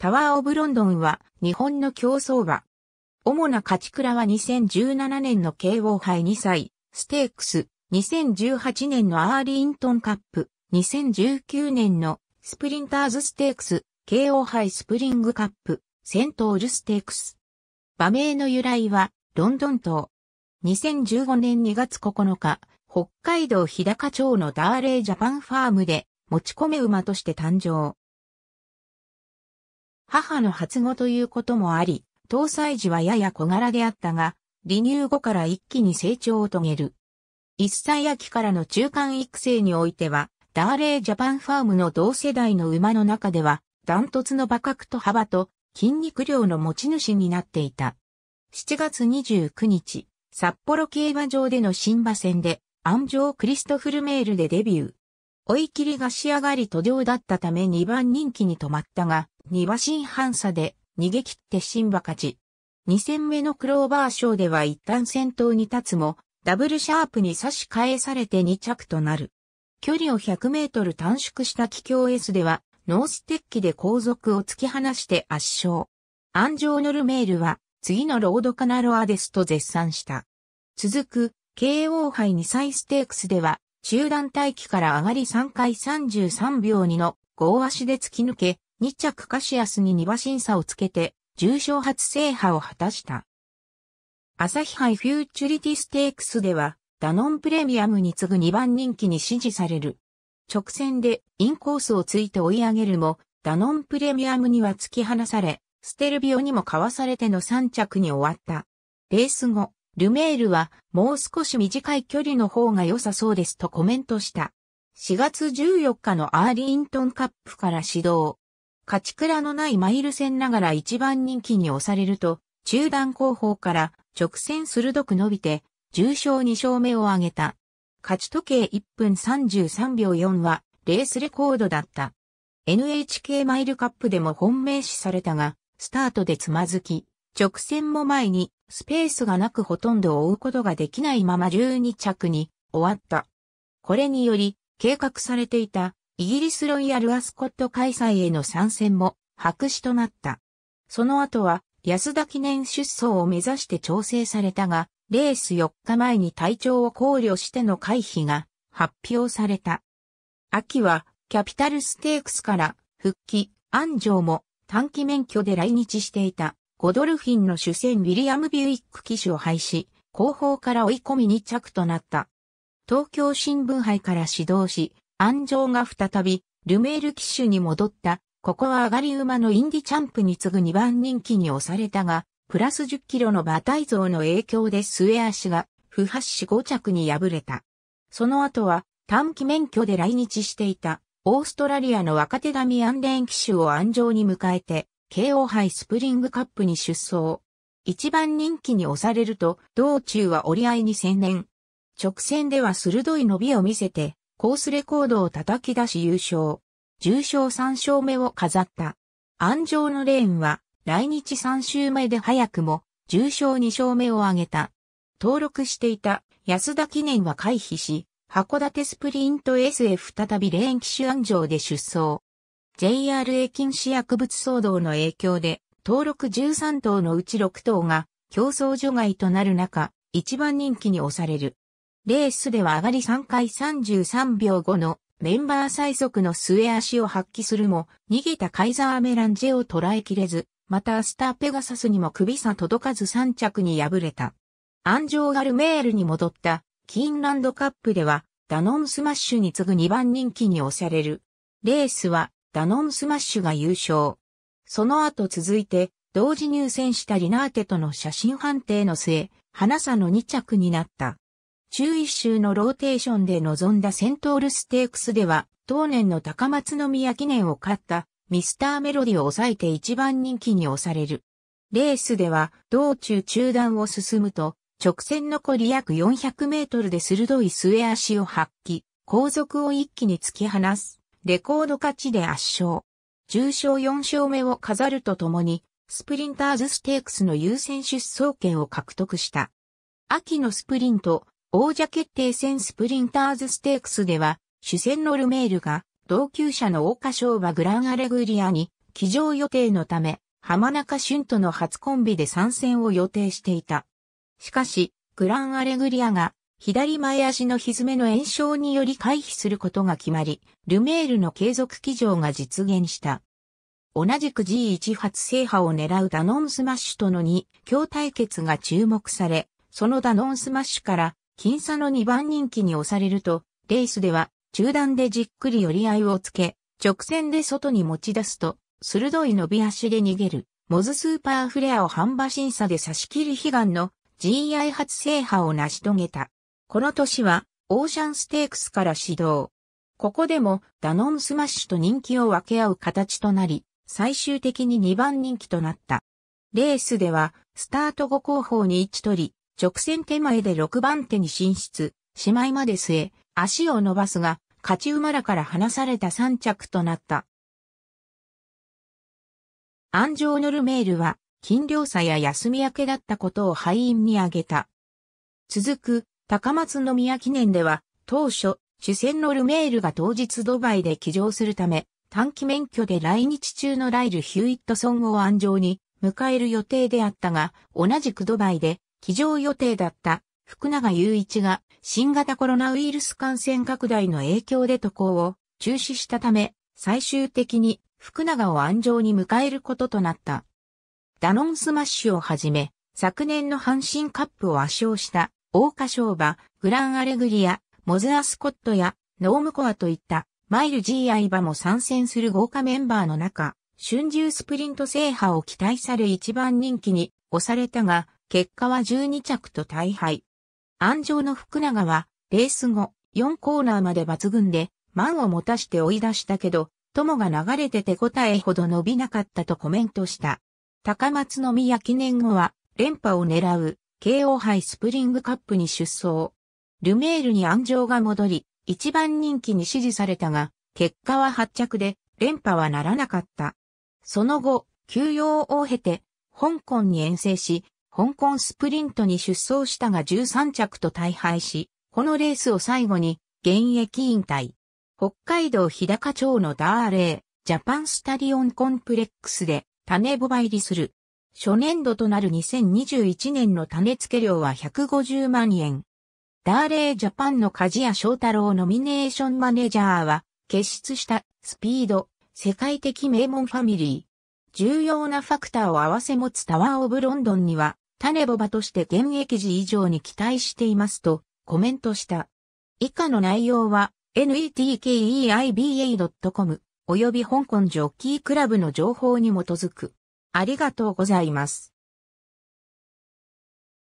タワーオブロンドンは日本の競争馬。主な勝ち倉は2017年の KO 杯2歳、ステークス、2018年のアーリントンカップ、2019年のスプリンターズステークス、KO 杯スプリングカップ、セントールステークス。馬名の由来は、ロンドン島。2015年2月9日、北海道日高町のダーレイジャパンファームで、持ち込め馬として誕生。母の初語ということもあり、搭載時はやや小柄であったが、離乳後から一気に成長を遂げる。一歳秋からの中間育成においては、ダーレージャパンファームの同世代の馬の中では、ダントツの馬格と幅と筋肉量の持ち主になっていた。7月29日、札幌競馬場での新馬戦で、安城クリストフルメールでデビュー。追い切りが仕上がり途上だったため2番人気に止まったが、2馬身半差で逃げ切って新馬勝ち。2戦目のクローバー賞では一旦先頭に立つも、ダブルシャープに差し替えされて2着となる。距離を100メートル短縮した気境 S では、ノーステッキで後続を突き放して圧勝。アンジョーノルメールは、次のロードカナロアですと絶賛した。続く、KO 杯2歳ステークスでは、集団待機から上がり3回33秒2の、合足で突き抜け、2着カシアスに2馬審査をつけて、重賞初制覇を果たした。朝日杯フューチュリティステークスでは、ダノンプレミアムに次ぐ2番人気に支持される。直線でインコースをついて追い上げるも、ダノンプレミアムには突き放され、ステルビオにもかわされての3着に終わった。レース後、ルメールはもう少し短い距離の方が良さそうですとコメントした。4月14日のアーリントンカップから始動。勝ち倉のないマイル戦ながら一番人気に押されると、中段後方から直線鋭く伸びて、重賞2勝目を挙げた。勝ち時計1分33秒4は、レースレコードだった。NHK マイルカップでも本命視されたが、スタートでつまずき、直線も前にスペースがなくほとんど追うことができないまま12着に終わった。これにより、計画されていたイギリスロイヤルアスコット開催への参戦も白紙となった。その後は安田記念出走を目指して調整されたが、レース4日前に体調を考慮しての回避が発表された。秋はキャピタルステークスから復帰、安城も短期免許で来日していたゴドルフィンの主戦ウィリアム・ビュイック騎手を廃止、後方から追い込み2着となった。東京新聞杯から始動し、安城が再び、ルメール騎手に戻った。ここは上がり馬のインディチャンプに次ぐ2番人気に押されたが、プラス10キロの馬体像の影響で末足が、不発し5着に敗れた。その後は、短期免許で来日していた、オーストラリアの若手ダミアンレーン騎手を安城に迎えて、KO 杯スプリングカップに出走。一番人気に押されると、道中は折り合いに専念。直線では鋭い伸びを見せて、コースレコードを叩き出し優勝。重賞3勝目を飾った。安城のレーンは来日3週目で早くも重賞2勝目を挙げた。登録していた安田記念は回避し、函館スプリント SF 再びレーン機種安城で出走。JRA 禁止薬物騒動の影響で登録13頭のうち6頭が競争除外となる中、一番人気に押される。レースでは上がり3回33秒後のメンバー最速の末足を発揮するも、逃げたカイザーメランジェを捉えきれず、またアスターペガサスにも首差届かず3着に敗れた。アンジョーガルメールに戻ったキーンランドカップではダノンスマッシュに次ぐ2番人気に押される。レースはダノンスマッシュが優勝。その後続いて同時入選したリナーテとの写真判定の末、花さの2着になった。中一周のローテーションで臨んだセントールステークスでは、当年の高松宮記念を勝ったミスターメロディを抑えて一番人気に押される。レースでは道中中段を進むと直線残り約400メートルで鋭い末足を発揮、後続を一気に突き放す、レコード勝ちで圧勝。重賞4勝目を飾るとともに、スプリンターズステークスの優先出走権を獲得した。秋のスプリント、王者決定戦スプリンターズステークスでは、主戦のルメールが、同級者の大賀賞馬グランアレグリアに、騎乗予定のため、浜中俊との初コンビで参戦を予定していた。しかし、グランアレグリアが、左前足の蹄の炎症により回避することが決まり、ルメールの継続騎乗が実現した。同じく G1 初制覇を狙うダノンスマッシュとの2強対決が注目され、そのダノンスマッシュから僅差の2番人気に押されると、レースでは中段でじっくり寄り合いをつけ、直線で外に持ち出すと、鋭い伸び足で逃げる、モズスーパーフレアを半馬審査で差し切る悲願の GI 初制覇を成し遂げた。この年は、オーシャンステークスから始動。ここでも、ダノンスマッシュと人気を分け合う形となり、最終的に2番人気となった。レースでは、スタート後後方に位置取り、直線手前で6番手に進出、しまいまで末、足を伸ばすが、勝ち馬らから離された3着となった。安城ノルメールは、金量差や休み明けだったことを敗因に挙げた。続く、高松宮記念では、当初、主戦のルメールが当日ドバイで騎乗するため、短期免許で来日中のライル・ヒューイットソンを安城に迎える予定であったが、同じくドバイで起乗予定だった福永祐一が新型コロナウイルス感染拡大の影響で渡航を中止したため、最終的に福永を安城に迎えることとなった。ダノンスマッシュをはじめ、昨年の阪神カップを圧勝した大花賞馬、グランアレグリア、モズアスコットやノームコアといったマイル GI 馬も参戦する豪華メンバーの中、春秋スプリント制覇を期待され一番人気に押されたが、結果は12着と大敗。安城の福永は、レース後、4コーナーまで抜群で、満を持たして追い出したけど、友が流れて手応えほど伸びなかったとコメントした。高松宮記念後は、連覇を狙う、慶応杯スプリングカップに出走。ルメールに安城が戻り、一番人気に支持されたが、結果は発着で、連覇はならなかった。その後、休養を経て、香港に遠征し、香港スプリントに出走したが13着と大敗し、このレースを最後に現役引退。北海道日高町のダーレー、ジャパンスタリオンコンプレックスで種ボバ入りする。初年度となる2021年の種付け料は150万円。ダーレージャパンの梶谷翔太郎ノミネーションマネージャーは、結出したスピード、世界的名門ファミリー。重要なファクターを合わせ持つタワーオブロンドンには、種ボバとして現役時以上に期待していますとコメントした。以下の内容は netkeiba.com 及び香港ジョッキークラブの情報に基づく。ありがとうございます。